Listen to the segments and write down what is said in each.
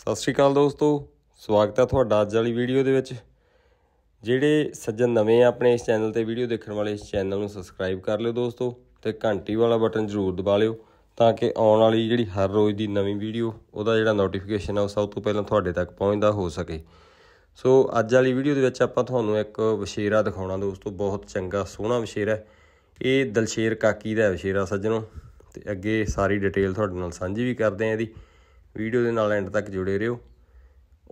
ਸਤਿ ਸ਼੍ਰੀ ਅਕਾਲ ਦੋਸਤੋ ਸਵਾਗਤ ਹੈ ਤੁਹਾਡਾ ਅੱਜ ਵਾਲੀ ਵੀਡੀਓ ਦੇ ਵਿੱਚ ਜਿਹੜੇ ਸੱਜਣ ਨਵੇਂ ਆ ਆਪਣੇ ਇਸ ਚੈਨਲ ਤੇ ਵੀਡੀਓ ਦੇਖਣ ਵਾਲੇ ਇਸ ਚੈਨਲ ਨੂੰ ਸਬਸਕ੍ਰਾਈਬ ਕਰ ਲਿਓ ਦੋਸਤੋ ਤੇ ਘੰਟੀ ਵਾਲਾ ਬਟਨ ਜ਼ਰੂਰ ਦਬਾ ਲਿਓ ਤਾਂ ਕਿ ਆਉਣ ਵਾਲੀ ਜਿਹੜੀ ਹਰ ਰੋਜ਼ ਦੀ ਨਵੀਂ ਵੀਡੀਓ ਉਹਦਾ ਜਿਹੜਾ ਨੋਟੀਫਿਕੇਸ਼ਨ ਆ ਉਹ ਸਭ ਤੋਂ ਪਹਿਲਾਂ ਤੁਹਾਡੇ ਤੱਕ ਪਹੁੰਚਦਾ ਹੋ ਸਕੇ ਸੋ ਅੱਜ ਵਾਲੀ ਵੀਡੀਓ ਦੇ ਵਿੱਚ ਆਪਾਂ ਤੁਹਾਨੂੰ ਇੱਕ ਵਿਸ਼ੇਰਾ ਦਿਖਾਉਣਾ ਦੋਸਤੋ ਬਹੁਤ ਚੰਗਾ ਸੋਹਣਾ ਵਿਸ਼ੇਰਾ ਇਹ ਦਲਸ਼ੇਰ ਕਾਕੀ ਦਾ ਵਿਸ਼ੇਰਾ ਸੱਜਣੋ ਤੇ ਅੱਗੇ ਸਾਰੀ ਡਿਟੇਲ ਤੁਹਾਡੇ ਨਾਲ ਸਾਂਝੀ ਵੀ ਕਰਦੇ ਆਂ ਇਹਦੀ ਵੀਡੀਓ ਦੇ ਨਾਲ ਐਂਡ ਤੱਕ ਜੁੜੇ ਰਹੋ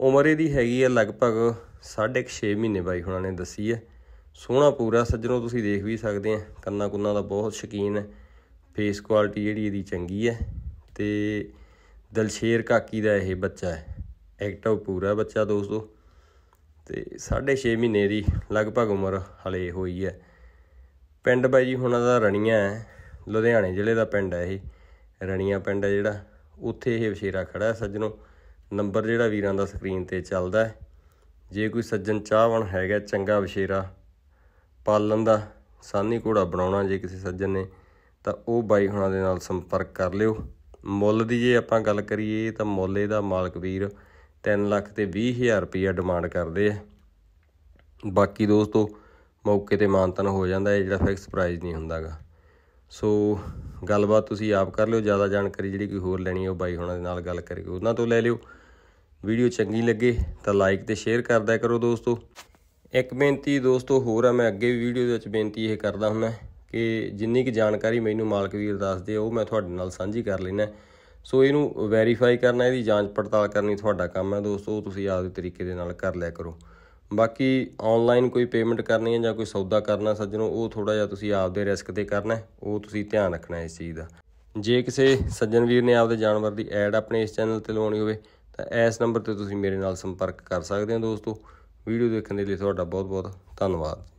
ਉਮਰ ਇਹਦੀ ਹੈਗੀ ਹੈ ਲਗਭਗ 6.5 ਮਹੀਨੇ ਬਾਈ ਹੁਣਾਂ ਨੇ ਦੱਸੀ ਹੈ ਸੋਹਣਾ ਪੂਰਾ ਸੱਜਣੋ ਤੁਸੀਂ ਦੇਖ ਵੀ ਸਕਦੇ ਆ ਕੰਨਾਂ ਕੁੰਨਾਂ ਦਾ ਬਹੁਤ ਸ਼ਕੀਨ ਹੈ ਫੇਸ ਕੁਆਲਿਟੀ ਜਿਹੜੀ ਇਹਦੀ ਚੰਗੀ ਹੈ ਤੇ ਦਲਸ਼ੇਰ ਕਾਕੀ ਦਾ ਇਹ ਬੱਚਾ ਹੈ ਐਕਟਿਵ ਪੂਰਾ ਬੱਚਾ ਦੋਸਤੋ ਤੇ 6.5 ਮਹੀਨੇ ਦੀ ਲਗਭਗ ਉਮਰ ਹਲੇ ਹੋਈ ਹੈ ਪਿੰਡ ਬਾਈ ਜੀ ਹੁਣਾਂ ਦਾ ਰਣੀਆਂ ਹੈ ਲੁਧਿਆਣੇ ਜ਼ਿਲ੍ਹੇ ਦਾ ਪਿੰਡ ਹੈ ਇਹ ਰਣੀਆਂ ਪਿੰਡ ਹੈ ਜਿਹੜਾ ਉੱਥੇ ਇਹ ਵਸ਼ੇਰਾ ਖੜਾ ਹੈ ਸੱਜਣੋ ਨੰਬਰ ਜਿਹੜਾ ਵੀਰਾਂ ਦਾ ਸਕਰੀਨ ਤੇ ਚੱਲਦਾ ਹੈ ਜੇ ਕੋਈ ਸੱਜਣ ਚਾਹਵਣ ਹੈਗਾ ਚੰਗਾ ਵਸ਼ੇਰਾ ਪਾਲਣ ਦਾ ਸਾਨੀ ਘੋੜਾ ਬਣਾਉਣਾ ਜੇ ਕਿਸੇ ਸੱਜਣ ਨੇ ਤਾਂ ਉਹ ਬਾਈ ਹੁਣਾਂ ਦੇ ਨਾਲ ਸੰਪਰਕ ਕਰ ਲਿਓ ਮੁੱਲ ਦੀ ਜੇ ਆਪਾਂ ਗੱਲ ਕਰੀਏ ਤਾਂ ਮੁੱਲੇ ਦਾ ਮਾਲਕ ਵੀਰ 3 ਲੱਖ ਤੇ 20000 ਰੁਪਇਆ ਡਿਮਾਂਡ ਕਰਦੇ ਆ ਬਾਕੀ ਦੋਸਤੋ ਮੌਕੇ ਤੇ ਮਾਨਤਨ ਹੋ ਜਾਂਦਾ ਇਹ ਜਿਹੜਾ ਫਿਕਸ ਪ੍ਰਾਈਸ ਨਹੀਂ ਹੁੰਦਾਗਾ ਸੋ ਗੱਲਬਾਤ ਤੁਸੀਂ ਆਪ ਕਰ ਲਿਓ ਜ਼ਿਆਦਾ ਜਾਣਕਾਰੀ ਜਿਹੜੀ ਕੋਈ ਹੋਰ ਲੈਣੀ ਹੈ ਉਹ ਬਾਈ ਹੋਣਾ ਦੇ ਨਾਲ ਗੱਲ ਕਰਕੇ ਉਹਨਾਂ ਤੋਂ ਲੈ ਲਿਓ ਵੀਡੀਓ ਚੰਗੀ ਲੱਗੇ ਤਾਂ ਲਾਈਕ ਤੇ ਸ਼ੇਅਰ ਕਰਦਾ ਕਰੋ ਦੋਸਤੋ ਇੱਕ ਬੇਨਤੀ ਦੋਸਤੋ ਹੋਰ ਆ ਮੈਂ ਅੱਗੇ ਵੀ ਵੀਡੀਓ ਦੇ ਵਿੱਚ ਬੇਨਤੀ ਇਹ ਕਰਦਾ ਹੁੰਦਾ ਕਿ ਜਿੰਨੀ ਕੁ ਜਾਣਕਾਰੀ ਮੈਨੂੰ ਮਾਲਕ ਵੀਰ ਦੱਸਦੇ ਉਹ ਮੈਂ ਤੁਹਾਡੇ ਨਾਲ ਸਾਂਝੀ ਕਰ ਲੈਣਾ ਸੋ ਇਹਨੂੰ ਵੈਰੀਫਾਈ ਕਰਨਾ ਇਹਦੀ ਜਾਂਚ ਪੜਤਾਲ ਕਰਨੀ ਤੁਹਾਡਾ ਕੰਮ ਹੈ ਦੋਸਤੋ ਤੁਸੀਂ ਤੁਸੀਂ ਆਪਦੇ ਤਰੀਕੇ ਦੇ ਨਾਲ ਕਰ ਲਿਆ ਕਰੋ ਬਾਕੀ ਆਨਲਾਈਨ ਕੋਈ ਪੇਮੈਂਟ ਕਰਨੀ ਹੈ ਜਾਂ ਕੋਈ ਸੌਦਾ ਕਰਨਾ ਸੱਜਣੋ ਉਹ ਥੋੜਾ ਜਿਹਾ ਤੁਸੀਂ ਆਪਦੇ ਰਿਸਕ ਤੇ ਕਰਨਾ ਉਹ ਤੁਸੀਂ ਧਿਆਨ ਰੱਖਣਾ ਇਸ ਚੀਜ਼ ਦਾ ਜੇ ਕਿਸੇ ਸੱਜਣ ਵੀਰ ਨੇ ਆਪਦੇ ਜਾਨਵਰ ਦੀ ਐਡ ਆਪਣੇ ਇਸ ਚੈਨਲ ਤੇ ਲਵਾਉਣੀ ਹੋਵੇ ਤਾਂ ਇਸ ਨੰਬਰ ਤੇ ਤੁਸੀਂ ਮੇਰੇ ਨਾਲ ਸੰਪਰਕ ਕਰ ਸਕਦੇ ਹੋ ਦੋਸਤੋ ਵੀਡੀਓ ਦੇਖਣ ਦੇ ਲਈ ਤੁਹਾਡਾ ਬਹੁਤ ਬਹੁਤ ਧੰਨਵਾਦ